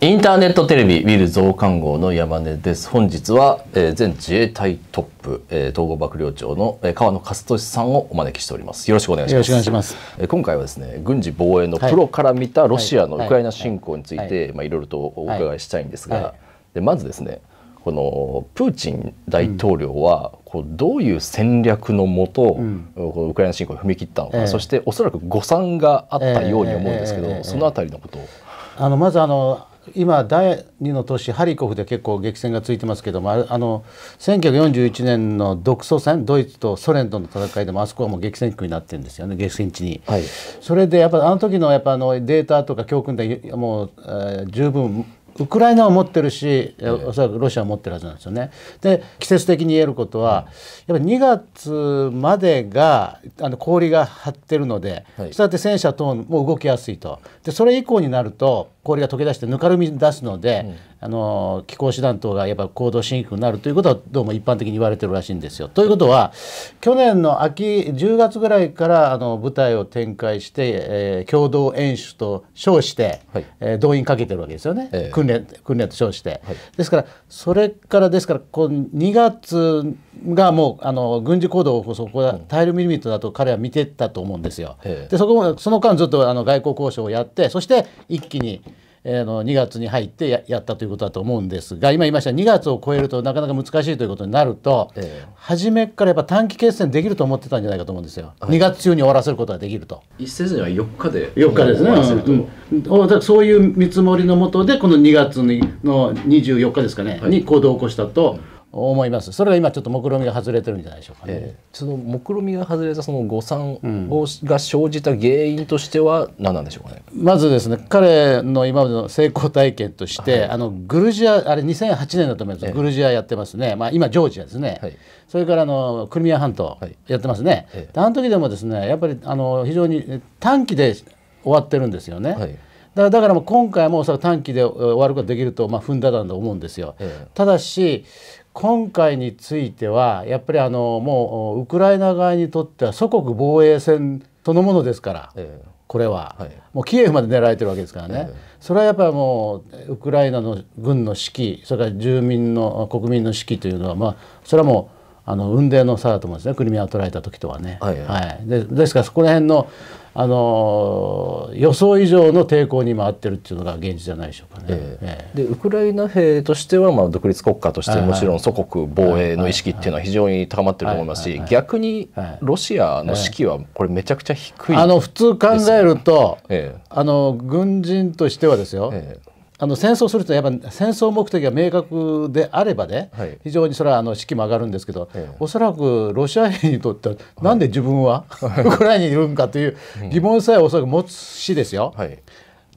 インターネットテレビウィル増刊号の山根です。本日は、えー、前自衛隊トップ、えー、統合幕僚長の、えー、川野勝利さんをお招きしております。よろしくお願いします。よます。えー、今回はですね、軍事防衛のプロから見たロシアのウクライナ侵攻について、まあいろいろとお伺いしたいんですが、でまずですね、このプーチン大統領は、こうどういう戦略のもと、うん、ウクライナ侵攻に踏み切ったのか、えー、そしておそらく誤算があったように思うんですけど、そのあたりのことを。あのまずあの今第2の都市ハリコフで結構激戦がついてますけどもあの1941年の独ソ戦ドイツとソ連との戦いでもあそこはもう激戦区になってるんですよね激戦地に、はい、それでやっぱあの時のやっぱあのデータとか教訓でもう、えー、十分ウクライナは持ってるし、えおそらくロシアは持ってるはずなんですよね。で季節的に言えることは、やっぱり2月までがあの氷が張ってるので、はい、そうやって戦車等も動きやすいとでそれ以降になると氷が溶け出してぬかるみ出すので、あの気候師団等がやっぱ行動しにくくなるということはどうも一般的に言われてるらしいんですよ。ということは去年の秋10月ぐらいからあの部隊を展開して、えー、共同演習と称して、はい、えー、動員かけてるわけですよね、えー、訓練訓練と称して、はい、ですからそれからですからこう2月がもうあの軍事行動をそこはタイルミリミットだと彼は見てたと思うんですよ。えー、でそこもその間ずっとあの外交交渉をやってそして一気にえー、の2月に入ってやったということだと思うんですが今言いました2月を超えるとなかなか難しいということになると、えー、初めからやっぱ短期決戦できると思ってたんじゃないかと思うんですよ、はい、2月中に終わらせることができると一説には4日で4日ですね、うんうん、そういう見積もりのもとでこの2月の24日ですかね、はい、に行動を起こしたと。うん思いますそれが今ちょっと目論見みが外れてるんじゃないでしょうかね、えその目論見みが外れたその誤算が生じた原因としては何なんでしょうかね、まずですね彼の今までの成功体験として、はい、あのグルジアあれ2008年だと思います、え、グルジアやってますね、まあ、今ジョージアですね、はい、それからあのクリミア半島やってますね、はい、あの時でもですねやっぱりあの非常に短期で終わってるんですよね。はいだからも今回もおそらく短期で終わることができると、まあ、踏んだんだと思うんですよ。ただし今回についてはやっぱりあのもうウクライナ側にとっては祖国防衛戦そのものですから、えー、これは、はい、もうキエフまで狙われてるわけですからね、えー、それはやっぱりもうウクライナの軍の士気それから住民の国民の士気というのは、まあ、それはもうあの運命の差だと思うんですねクリミアを捉えた時とはね。はい、はい、でですからそこら辺のあの予想以上の抵抗に回ってるっていうのが現実じゃないでしょうかね。えー、でウクライナ兵としては、まあ、独立国家としてもちろん祖国防衛の意識っていうのは非常に高まってると思いますし逆にロシアの士気はこれめちゃくちゃ低い、ね、あの普通考えると、えー、あの軍人としてはですよ、えーあの戦争するとやっぱ戦争目的が明確であればね、はい、非常にそれはあの士気も上がるんですけど、ええ、おそらくロシア兵にとっては、なんで自分は、ウクライナにいるんかという疑問さえおそらく持つしですよ、はい、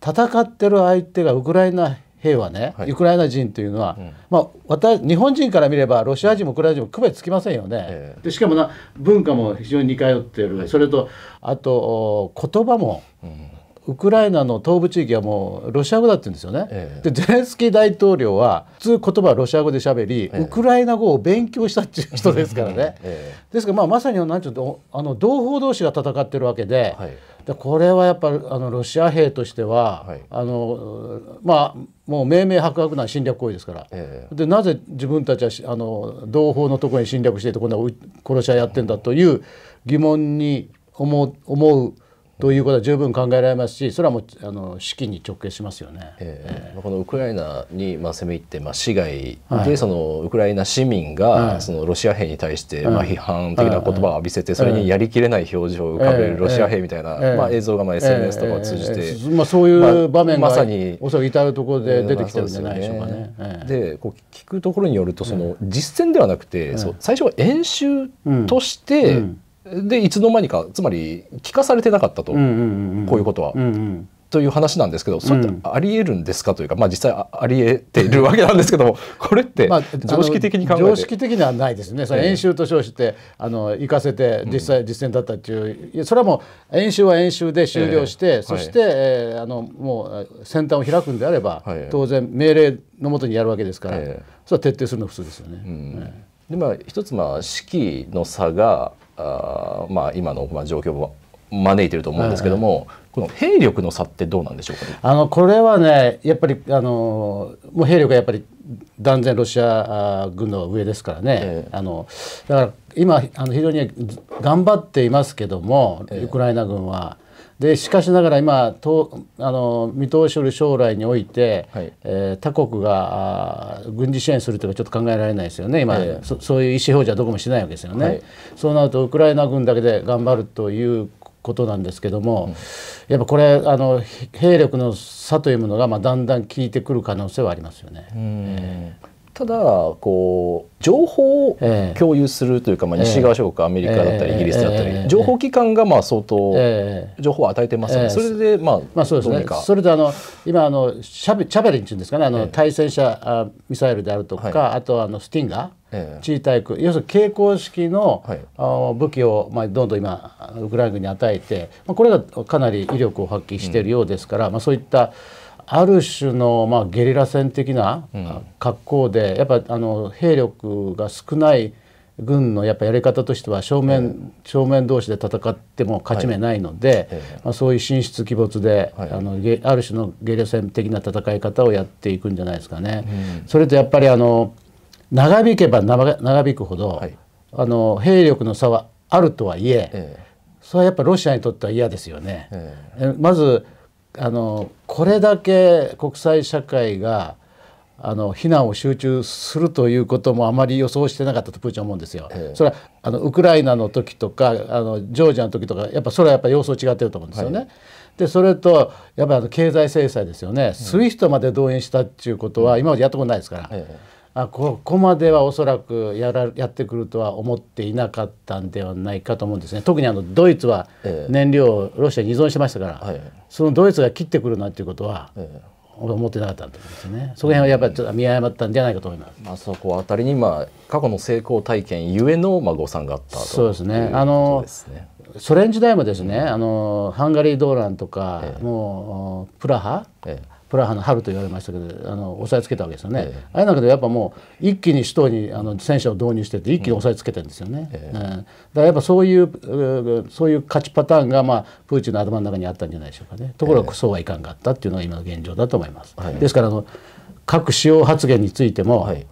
戦ってる相手がウクライナ兵はね、ウクライナ人というのは、うん、まあ、私日本人から見ればロシア人もウクライナ人も区別つきませんよね、え、でしかもな文化も非常に似通ってる、それとあと言葉も。うんウクライナの東部地域はもうロシア語だって言うんですよね。ええ、でゼレンスキー大統領は普通言葉はロシア語でしゃべり、え、ウクライナ語を勉強したっていう人ですからね。ですからまあまさになんちゅうとあの同胞同士が戦ってるわけで。はいでこれはやっぱあのロシア兵としては、はい、あのまあもう明明白々な侵略行為ですから、えでなぜ自分たちはあの同胞のところに侵略していてこんな殺し合いやってんだという疑問に思う思うということは十分考えられますしそれはもうあの資金に直結しますよね、えー、えー、このウクライナに、まあ、攻め入って、まあ、市外で、はい、そのウクライナ市民が、はい、そのロシア兵に対して、まあ、批判的な言葉を浴びせて、それにやりきれない表情を浮かべるロシア兵みたいな、えー、まあ、映像が、まあ、SNS とかを通じて、まあ、そういう場面が、まさにおそらく至る所で出てきてるんじゃないでしょうかね。ねでこう聞くところによるとその、実戦ではなくて、そう最初は演習として、うんでいつの間にかつまり聞かされてなかったと、うんうんうん、こういうことは、うんうん。という話なんですけど、それってありえるんですかというか、まあ実際ありえているわけなんですけども、これって常識的に考えて、まあ、常識的にはないですね。それ演習と称して、えー、あの行かせて実際実践だったっていう、それはもう演習は演習で終了して、えー、そして、はい、えー、あのもう先端を開くんであれば、はい、当然命令のもとにやるわけですから、えー、それは徹底するの普通ですよね。うん、でまあ一つまあ式の差があまあ今のまあ状況を招いてると思うんですけども、この兵力の差ってどうなんでしょうか、ね、あのこれはねやっぱりあのもう兵力はやっぱり断然ロシア軍の上ですからね、え、あのだから今あの非常に頑張っていますけども、ウクライナ軍は。でしかしながら今とあの見通しよる将来において、はい、えー、他国が軍事支援するというかちょっと考えられないですよね今、はい、そ、そういう意思表示はどこもしないわけですよね。はい、そうなるとウクライナ軍だけで頑張るということなんですけども、うん、やっぱこれあの兵力の差というものがまあだんだん効いてくる可能性はありますよね。ただこう情報を共有するというか、まあ、西側諸国アメリカだったりイギリスだったり、情報機関がまあ相当情報を与えてますよね、それでまあ、まあそうですねそれであの今あのシャベチャベリンっていうんですかねあの、対戦車ミサイルであるとか、あとあのスティンガー地位対空要するに携行式の、はい、武器を、まあ、どんどん今ウクライナ軍に与えて、まあ、これがかなり威力を発揮しているようですから、まあ、そういったある種の、まあ、ゲリラ戦的な格好で、うん、やっぱあの兵力が少ない軍のやっぱやり方としては正面、うん、正面同士で戦っても勝ち目ないので、はい、まあ、そういう神出鬼没で、はい、あのある種のゲリラ戦的な戦い方をやっていくんじゃないですかね。うん、それとやっぱりあの長引けば長引くほど、はい、あの兵力の差はあるとはいえ、ええ、それはやっぱロシアにとっては嫌ですよね。え、まずあのこれだけ国際社会があの避難を集中するということもあまり予想してなかったとプーチンは思うんですよ。それはあのウクライナの時とかあのジョージアの時とかやっぱそれはやっぱ様相違ってると思うんですよね。はい、でそれとやっぱり経済制裁ですよね、スイフトまで動員したっていうことは今までやったことないですから。えあここまではおそらくやらやってくるとは思っていなかったんではないかと思うんですね特にあのドイツは燃料をロシアに依存してましたから、ええ、そのドイツが切ってくるなんていうことは、思ってなかったんですね。その辺はやっぱりちょっと見誤ったんじゃないかと思います。まあそこあたりにまあ過去の成功体験ゆえのまあ誤算があったと、そうですね。あのソ連時代もですね、うん、あのハンガリー動乱とか、ええ、もうプラハ、ええプラハの春と言われましたけどあの押さえつけたわけですよね、えー、あれだけどやっぱもう一気に首都にあの戦車を導入してて一気に押さえつけてるんですよね、うんえー、だからやっぱそういうそういう勝ちパターンが、まあ、プーチンの頭の中にあったんじゃないでしょうかねところがそうはいかんかったっていうのが今の現状だと思います、ですからあの核使用発言についても、はい、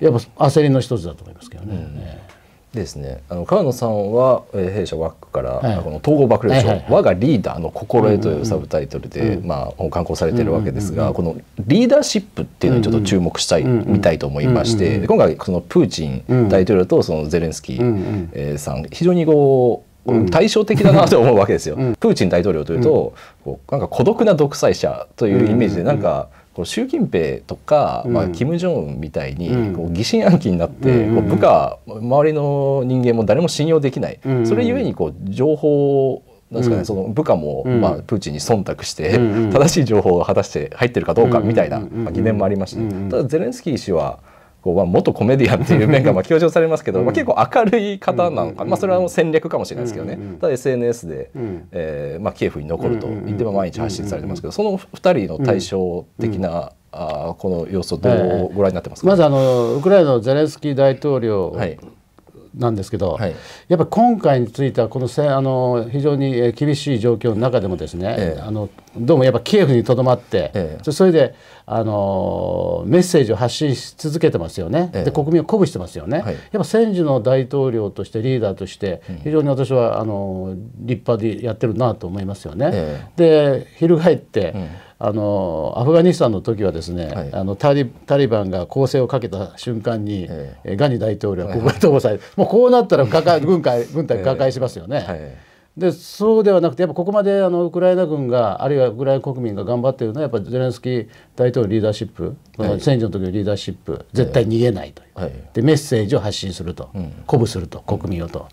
やっぱ焦りの一つだと思いますけどね、うんですね、あの川野さんは、えー、弊社ワックから、はい、この統合幕僚長、我がリーダーの心得というサブタイトルで、うんうん、まあ、刊行されているわけですが、うんうん、このリーダーシップっていうのにちょっと注目したい、うんうん、見たいと思いまして、うんうん、今回そのプーチン大統領とそのゼレンスキー、えさん非常にこう対照的だなと思うわけですよ。プーチン大統領というと、こうなんか孤独な独裁者というイメージでなんか、こう習近平とか、まあ、金正恩みたいにこう疑心暗鬼になって、こう部下周りの人間も誰も信用できない、それゆえにこう情報なんですかね、その部下も、まあ、プーチンに忖度して、正しい情報が果たして入ってるかどうかみたいな疑念もありました、ただゼレンスキー氏はこうまあ、元コメディアンっていう面がまあ強調されますけど、うん、まあ、結構明るい方なのか、まあ、それは戦略かもしれないですけどね、うんうん、ただ SNS で、うん、えー、まあ、キエフに残ると言っても毎日発信されてますけどその2人の対照的な、うんうんあこの様子をどうご覧になってますか、えー、まずあのウクライナのゼレンスキー大統領、はいなんですけど、はい、やっぱり今回についてはこのせあの非常に厳しい状況の中でもですね、えあのどうもやっぱキエフにとどまって、えそれであのメッセージを発信し続けてますよね、えで国民を鼓舞してますよね、はい、やっぱ戦時の大統領としてリーダーとして非常に私はあの立派でやってるなと思いますよね。で翻って、うんあのアフガニスタンの時はですね、はい、あのタリタリバンが攻勢をかけた瞬間に、えー、ガニ大統領はここが逃ばされ、ははい、もうこうなったらかか 軍隊軍隊瓦解しますよね。はい、でそうではなくてやっぱここまであのウクライナ軍があるいはウクライナ国民が頑張っているのはやっぱゼレンスキー大統領リーダーシップ、はい、戦時の時のリーダーシップ絶対逃げないという、でメッセージを発信すると、うん、鼓舞すると国民をと。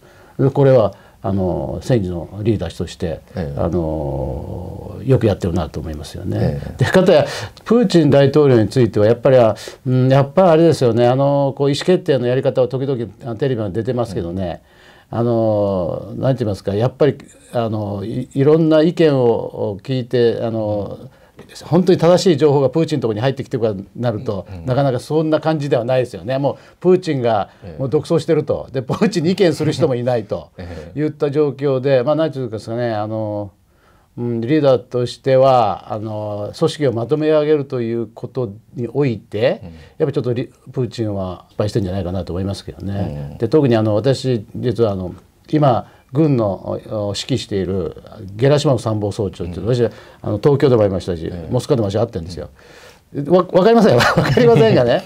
これはあの戦時のリーダーとして、ええ、あのよくやってるなと思いますよね。え、でかたやプーチン大統領についてはやっぱりうん、やっぱりあれですよねあのこう意思決定のやり方を時々テレビに出てますけどね、あのなんて言いますかやっぱりあのいろんな意見を聞いてあの、本当に正しい情報がプーチンのところに入ってきてからなると、なかなかそんな感じではないですよね、もうプーチンがもう独走してると、でプーチンに意見する人もいないといった状況で、まあ、なんていうんですかねあの、うん、リーダーとしてはあの組織をまとめ上げるということにおいて、やっぱりちょっとプーチンは失敗してるんじゃないかなと思いますけどね。で特にあの私実はあの今軍の指揮しているゲラシマフ参謀総長っていううん、私あの東京でもありましたし、えー、モスクワでも私会ってるんですよ。わ分かりません分 かりませんがね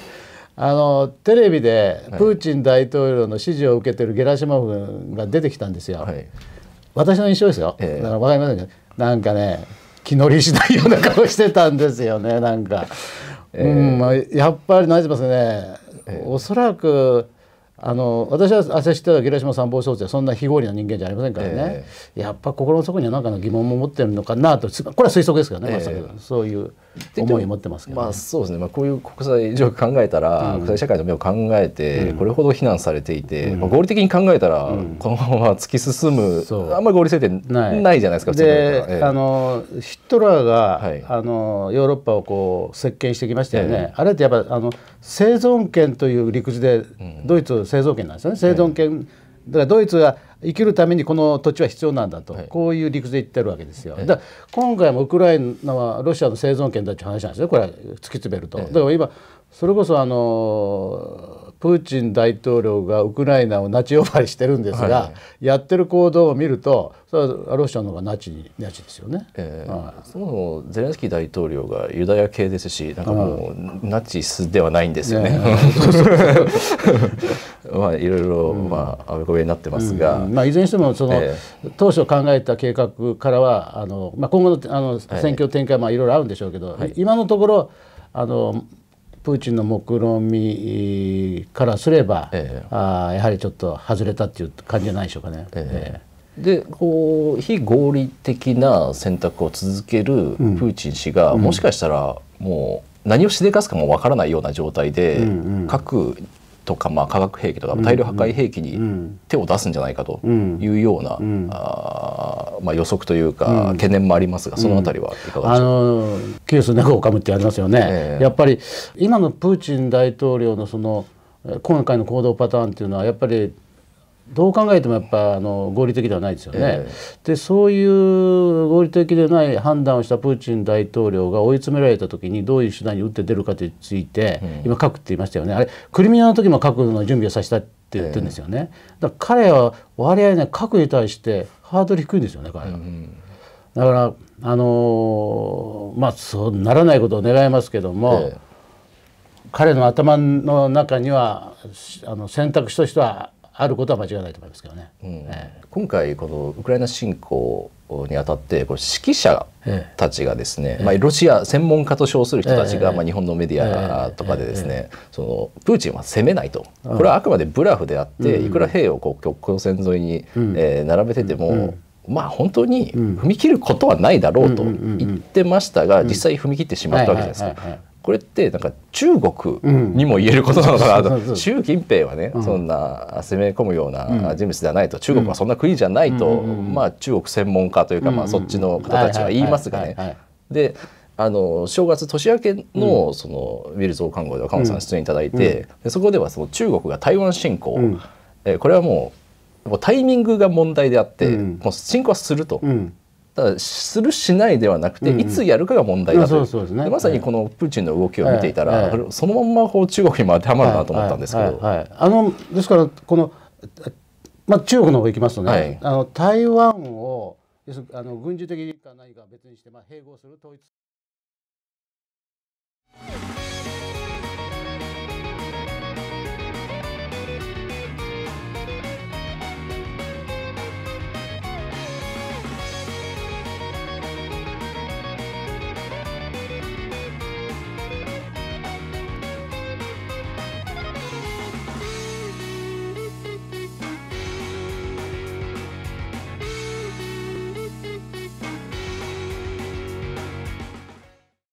あのテレビでプーチン大統領の指示を受けてるゲラシマフが出てきたんですよ。はい、私の印象ですよ、えだから分かりませんがなんかね気乗りしないような顔してたんですよねなんか、えー、うんやっぱり何て言いますね、えー、おそらくあの私は汗してたラ島参謀総長はそんな非合理な人間じゃありませんからね、えー、やっぱ心の底には何かの疑問も持ってるのかなとこれは推測ですからね、ま、そういう思いを持ってますけど、ね、まあそうですね、まあ、こういう国際状況考えたら、うん、国際社会の目を考えて、これほど非難されていて、うん、まあ、合理的に考えたら、このまま突き進む、うん、あんまり合理性ってないじゃないですかで、ええ、あのヒットラーが、はい、あのヨーロッパをこう席巻してきましたよね、え、あれってやっぱあの生存権という理屈で、ドイツ生存権なんですよね生存権、だからドイツが生きるためにこの土地は必要なんだと、はい、こういう理屈で言ってるわけですよ。だ今回もウクライナはロシアの生存権だという話なんですよこれは突き詰めると。だから今それこそあのプーチン大統領がウクライナをナチ呼ばわりしてるんですが、はい、やってる行動を見るとそれはロシアの方がナチにナチですよね、えー、はい、そもゼレンスキー大統領がユダヤ系ですしなんかもうナチスではないんですよね。まあいろいろ、まあ、あべこべになってますが、うんうん、まあ、いずれにしてもその、えー、当初考えた計画からはあの、まあ、今後のあの選挙展開まあ、いろいろあるんでしょうけど、はい、今のところあのプーチンの目論みからすれば、ええ、あやはりちょっと外れたっていう感じじゃないでしょうかね。ええ、でこう非合理的な選択を続けるプーチン氏が、うん、もしかしたらもう何をしでかすかもわからないような状態で、うんうん、各とか、まあ、化学兵器とか大量破壊兵器に手を出すんじゃないかというような、うんうん、あまあ、予測というか、懸念もありますが、うん、そのあたりはいかがでしょうか。キース猫を噛むってありますよね、えー、やっぱり今のプーチン大統領のその今回の行動パターンというのはやっぱりどう考えてもやっぱあの合理的ではないですよね。えー、でそういう合理的でない判断をしたプーチン大統領が追い詰められた時にどういう手段に打って出るかについて、うん、今核って言いましたよねあれクリミアの時も核の準備をさせたって言ってるんですよね。えー、だから彼は割合ね核に対してハードル低いんですよね彼は。うん、だからあのー、まあそうならないことを願いますけども、えー、彼の頭の中にはあの選択肢としてはあることは間違いないと思いますけどね、うんえー、今回このウクライナ侵攻にあたってこ指揮者たちがですね、えまあ、ロシア専門家と称する人たちが、まあ、日本のメディアとかでですね、そのプーチンは攻めないとこれはあくまでブラフであって、いくら兵をこう極境線沿いに、え並べてても、まあ本当に踏み切ることはないだろうと言ってましたが、実際踏み切ってしまったわけじゃないですか。これってなんか中国にも言えることなのかなと、習近平はね、そんな攻め込むような人物ではないと、中国はそんな国じゃないと、まあ、中国専門家というか、まあ、そっちの方たちは言いますがね。であの正月年明けのそのウィルズ王看護で若本さん出演いただいて、でそこではその中国が台湾侵攻、えこれはもうもうタイミングが問題であって、もう侵攻はすると、ただするしないではなくて、うんいつやるかが問題だと、ね、まさにこのプーチンの動きを見ていたら、ええ、そのままこう中国にも当てはまるなと思ったんですけど。はいはいはい、あのですからこの、まあ、中国の方行きますとね、はい、あの台湾を要するあの軍事的か何か別にして、まあ、併合する統一。